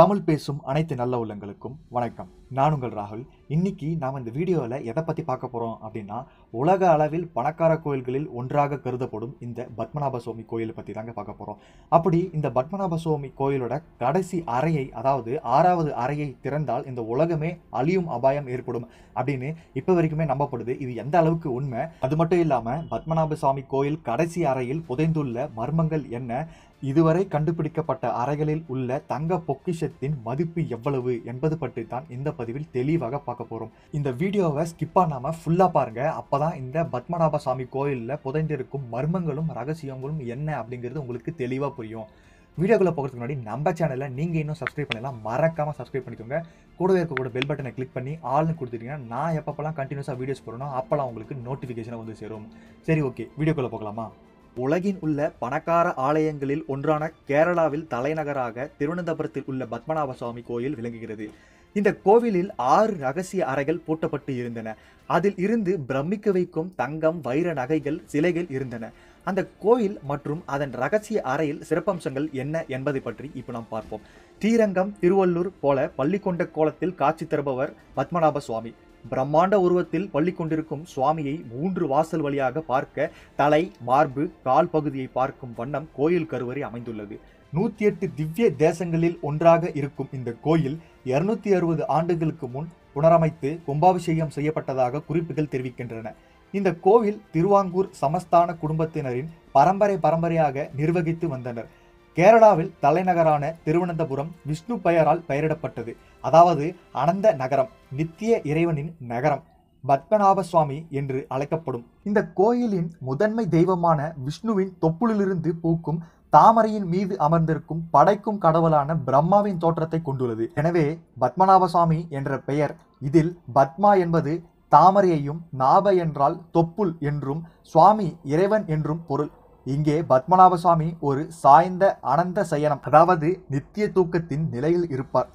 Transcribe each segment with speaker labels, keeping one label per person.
Speaker 1: தமிழ் பேசும் அனைத்து நல்ல உள்ளங்களுக்கும் வணக்கம் நான் உங்கள் ராகுல் இன்னைக்கு நாம் இந்த வீடியோவில் எதை பற்றி பார்க்க போகிறோம் அப்படின்னா உலக அளவில் பணக்கார கோயில்களில் ஒன்றாக கருதப்படும் இந்த பத்மநாப சுவாமி கோயிலை பற்றி தாங்க பார்க்க போகிறோம் அப்படி இந்த பத்மநாப சுவாமி கோயிலோட கடைசி அறையை அதாவது ஆறாவது அறையை திறந்தால் இந்த உலகமே அழியும் அபாயம் ஏற்படும் அப்படின்னு இப்போ வரைக்குமே நம்பப்படுது இது எந்த அளவுக்கு உண்மை அது மட்டும் இல்லாமல் பத்மநாப சுவாமி கோயில் கடைசி அறையில் புதைந்துள்ள மர்மங்கள் என்ன இதுவரை கண்டுபிடிக்கப்பட்ட அறைகளில் உள்ள தங்க பொக்கிஷத்தின் மதிப்பு எவ்வளவு என்பது பற்றி தான் இந்த பதிவில் தெளிவாக பார்க்க போகிறோம் இந்த வீடியோவை ஸ்கிப் பண்ணாமல் ஃபுல்லாக பாருங்கள் அப்போ தான் இந்த பத்மநாப சாமி கோயிலில் புதைந்திருக்கும் மர்மங்களும் ரகசியங்களும் என்ன அப்படிங்கிறது உங்களுக்கு தெளிவாக புரியும் வீடியோக்குள்ளே போகிறதுக்கு முன்னாடி நம்ம சேனலில் நீங்கள் இன்னும் சப்ஸ்கிரைப் பண்ணலாம் மறக்காமல் சப்ஸ்கிரைப் பண்ணிக்கோங்க கூடவே இருக்க கூட பெல் பட்டனை கிளிக் பண்ணி ஆள்னு கொடுத்துட்டீங்கன்னா நான் எப்பப்பெல்லாம் கண்டினியூஸாக வீடியோஸ் போடணும் அப்போல்லாம் உங்களுக்கு நோட்டிஃபிகேஷனை வந்து சேரும் சரி ஓகே வீடியோக்குள்ளே போகலாமா உலகின் உள்ள பணக்கார ஆலயங்களில் ஒன்றான கேரளாவில் தலைநகராக திருவனந்தபுரத்தில் உள்ள பத்மநாப சுவாமி கோயில் விளங்குகிறது இந்த கோவிலில் ஆறு ரகசிய அறைகள் பூட்டப்பட்டு இருந்தன அதில் இருந்து பிரமிக்க வைக்கும் தங்கம் வைர நகைகள் சிலைகள் இருந்தன அந்த கோயில் மற்றும் அதன் ரகசிய அறையில் சிறப்பம்சங்கள் என்ன என்பதை பற்றி இப்போ நாம் பார்ப்போம் ஸ்ரீரங்கம் திருவள்ளூர் போல பள்ளி கொண்ட கோலத்தில் காட்சி தருபவர் பத்மநாப சுவாமி பிரம்மாண்ட உருவத்தில் பள்ளி கொண்டிருக்கும் சுவாமியை மூன்று வாசல் வழியாக பார்க்க தலை மார்பு கால் பகுதியை பார்க்கும் வண்ணம் கோயில் கருவறை அமைந்துள்ளது நூத்தி எட்டு திவ்ய தேசங்களில் ஒன்றாக இருக்கும் இந்த கோயில் இருநூத்தி அறுபது ஆண்டுகளுக்கு முன் புனரமைத்து கும்பாபிஷேகம் செய்யப்பட்டதாக குறிப்புகள் தெரிவிக்கின்றன இந்த கோவில் திருவாங்கூர் சமஸ்தான குடும்பத்தினரின் பரம்பரை பரம்பரையாக நிர்வகித்து வந்தனர் கேரளாவில் தலைநகரான திருவனந்தபுரம் விஷ்ணு பெயரால் பெயரிடப்பட்டது அதாவது அனந்த நகரம் நித்திய இறைவனின் நகரம் பத்மநாப சுவாமி என்று அழைக்கப்படும் இந்த கோயிலின் முதன்மை தெய்வமான விஷ்ணுவின் தொப்புளிலிருந்து பூக்கும் தாமரையின் மீது அமர்ந்திருக்கும் படைக்கும் கடவுளான பிரம்மாவின் தோற்றத்தை கொண்டுள்ளது எனவே பத்மநாப சுவாமி என்ற பெயர் இதில் பத்மா என்பது தாமரையையும் நாப என்றால் தொப்புள் என்றும் சுவாமி இறைவன் என்றும் பொருள் இங்கே பத்மநாப சுவாமி ஒரு சாய்ந்த அனந்த சயனம் அதாவது நித்திய தூக்கத்தின் நிலையில் இருப்பார்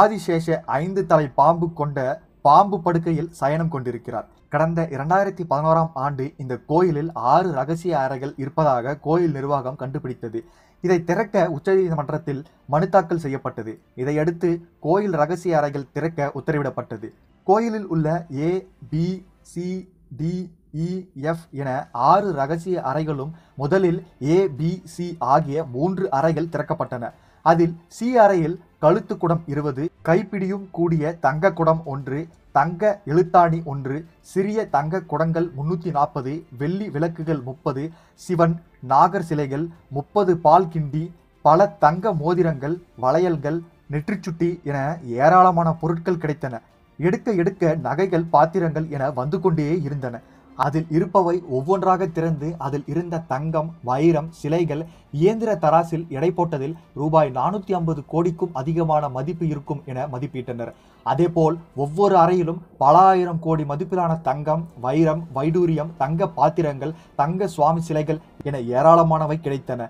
Speaker 1: ஆதிசேஷ ஐந்து தலை பாம்பு கொண்ட பாம்பு படுக்கையில் சயனம் கொண்டிருக்கிறார் கடந்த இரண்டாயிரத்தி பதினோராம் ஆண்டு இந்த கோயிலில் ஆறு ரகசிய அறைகள் இருப்பதாக கோயில் நிர்வாகம் கண்டுபிடித்தது இதை திறக்க உச்சநீதிமன்றத்தில் மனு தாக்கல் செய்யப்பட்டது இதையடுத்து கோயில் ரகசிய அறைகள் திறக்க உத்தரவிடப்பட்டது கோயிலில் உள்ள A B C D E F என ஆறு ரகசிய அறைகளும் முதலில் ஏ சி ஆகிய மூன்று அறைகள் திறக்கப்பட்டன அதில் சி அறையில் கழுத்து குடம் இருபது கைப்பிடியும் கூடிய தங்க குடம் ஒன்று தங்க எழுத்தாணி ஒன்று சிறிய தங்க குடங்கள் முன்னூற்றி நாற்பது வெள்ளி விளக்குகள் முப்பது சிவன் நாகர் சிலைகள் முப்பது பால் கிண்டி பல தங்க மோதிரங்கள் வளையல்கள் நெற்றிச்சுட்டி என ஏராளமான பொருட்கள் கிடைத்தன எடுக்க எடுக்க நகைகள் பாத்திரங்கள் என வந்து கொண்டே இருந்தன அதில் இருப்பவை ஒவ்வொன்றாக திறந்து அதில் இருந்த தங்கம் வைரம் சிலைகள் இயந்திர தராசில் எடை போட்டதில் ரூபாய் நானூற்றி ஐம்பது கோடிக்கும் அதிகமான மதிப்பு இருக்கும் என மதிப்பிட்டனர் அதேபோல் ஒவ்வொரு அறையிலும் பல ஆயிரம் கோடி மதிப்பிலான தங்கம் வைரம் வைடூரியம் தங்க பாத்திரங்கள் தங்க சுவாமி சிலைகள் என ஏராளமானவை கிடைத்தன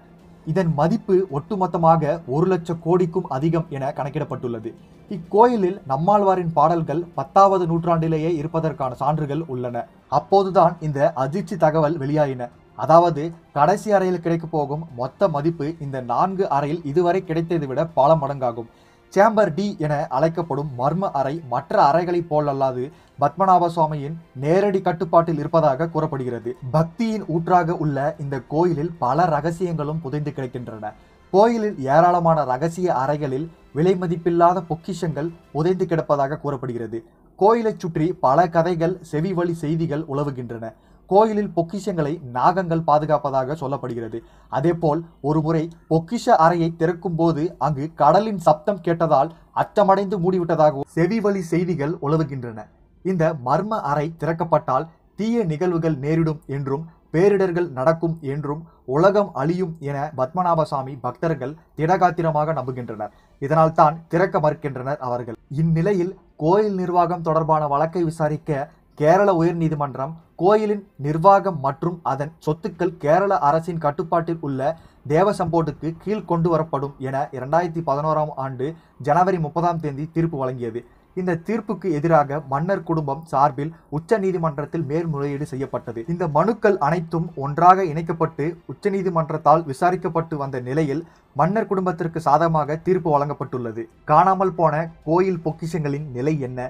Speaker 1: இதன் மதிப்பு ஒட்டுமொத்தமாக ஒரு லட்ச கோடிக்கும் அதிகம் என கணக்கிடப்பட்டுள்ளது இக்கோயிலில் நம்மாழ்வாரின் பாடல்கள் பத்தாவது நூற்றாண்டிலேயே இருப்பதற்கான சான்றுகள் உள்ளன அப்போதுதான் இந்த அதிர்ச்சி தகவல் வெளியாயின அதாவது கடைசி அறையில் கிடைக்கப் போகும் மொத்த மதிப்பு இந்த நான்கு அறையில் இதுவரை கிடைத்ததை விட பல மடங்காகும் சேம்பர் டி என அழைக்கப்படும் மர்ம அறை மற்ற அறைகளைப் போலல்லாது பத்மநாப சுவாமியின் நேரடி கட்டுப்பாட்டில் இருப்பதாக கூறப்படுகிறது பக்தியின் ஊற்றாக உள்ள இந்த கோயிலில் பல ரகசியங்களும் புதைந்து கிடக்கின்றன கோயிலில் ஏராளமான ரகசிய அறைகளில் விலை மதிப்பில்லாத பொக்கிஷங்கள் புதைந்து கிடப்பதாக கூறப்படுகிறது கோயிலை சுற்றி பல கதைகள் செவி வழி செய்திகள் உலவுகின்றன கோயிலில் பொக்கிஷங்களை நாகங்கள் பாதுகாப்பதாக சொல்லப்படுகிறது அதேபோல் ஒருமுறை பொக்கிஷ அறையை திறக்கும் போது அங்கு கடலின் சப்தம் கேட்டதால் அச்சமடைந்து மூடிவிட்டதாகவும் செவிவழி செய்திகள் உலவுகின்றன இந்த மர்ம அறை திறக்கப்பட்டால் தீய நிகழ்வுகள் நேரிடும் என்றும் பேரிடர்கள் நடக்கும் என்றும் உலகம் அழியும் என பத்மநாபசாமி பக்தர்கள் திடகாத்திரமாக நம்புகின்றனர் இதனால் தான் திறக்க மறுக்கின்றனர் அவர்கள் இந்நிலையில் கோயில் நிர்வாகம் தொடர்பான வழக்கை விசாரிக்க கேரள உயர்நீதிமன்றம் கோயிலின் நிர்வாகம் மற்றும் அதன் சொத்துக்கள் கேரள அரசின் கட்டுப்பாட்டில் உள்ள தேவசம்போட்டுக்கு கீழ் கொண்டு வரப்படும் என இரண்டாயிரத்தி பதினோராம் ஆண்டு ஜனவரி முப்பதாம் தேதி தீர்ப்பு வழங்கியது இந்த தீர்ப்புக்கு எதிராக மன்னர் குடும்பம் சார்பில் உச்ச நீதிமன்றத்தில் மேல்முறையீடு செய்யப்பட்டது இந்த மனுக்கள் அனைத்தும் ஒன்றாக இணைக்கப்பட்டு உச்ச நீதிமன்றத்தால் விசாரிக்கப்பட்டு வந்த நிலையில் மன்னர் குடும்பத்திற்கு சாதகமாக தீர்ப்பு வழங்கப்பட்டுள்ளது காணாமல் போன கோயில் பொக்கிஷங்களின் நிலை என்ன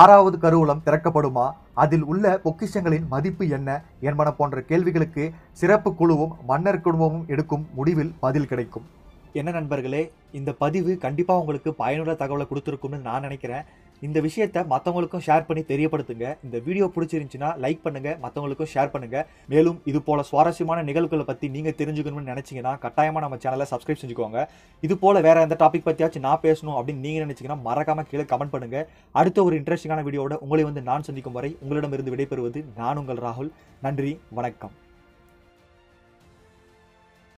Speaker 1: ஆறாவது கருவூலம் திறக்கப்படுமா அதில் உள்ள பொக்கிஷங்களின் மதிப்பு என்ன என்பன போன்ற கேள்விகளுக்கு சிறப்பு குழுவும் மன்னர் குடும்பமும் எடுக்கும் முடிவில் பதில் கிடைக்கும் என்ன நண்பர்களே இந்த பதிவு கண்டிப்பாக உங்களுக்கு பயனுள்ள தகவலை கொடுத்துருக்கும்னு நான் நினைக்கிறேன் இந்த விஷயத்தை மற்றவங்களுக்கும் ஷேர் பண்ணி தெரியப்படுத்துங்க இந்த வீடியோ பிடிச்சிருந்துச்சுன்னா லைக் பண்ணுங்க மற்றவங்களுக்கும் ஷேர் பண்ணுங்க மேலும் இது போல சுவாரஸ்யமான நிகழ்வுகளை பற்றி நீங்கள் தெரிஞ்சுக்கணும்னு நினச்சிங்கன்னா கட்டாயமாக நம்ம சேனலை சப்ஸ்கிரைப் செஞ்சுக்கோங்க இது போல வேற எந்த டாபிக் பற்றியாச்சும் நான் பேசணும் அப்படின்னு நீங்கள் நினைச்சீங்கன்னா மறக்காம கீழே கமெண்ட் பண்ணுங்க அடுத்த ஒரு இன்ட்ரெஸ்டிங்கான வீடியோட உங்களை வந்து நான் சந்திக்கும் வரை உங்களிடமிருந்து விடைபெறுவது நான் உங்கள் ராகுல் நன்றி வணக்கம்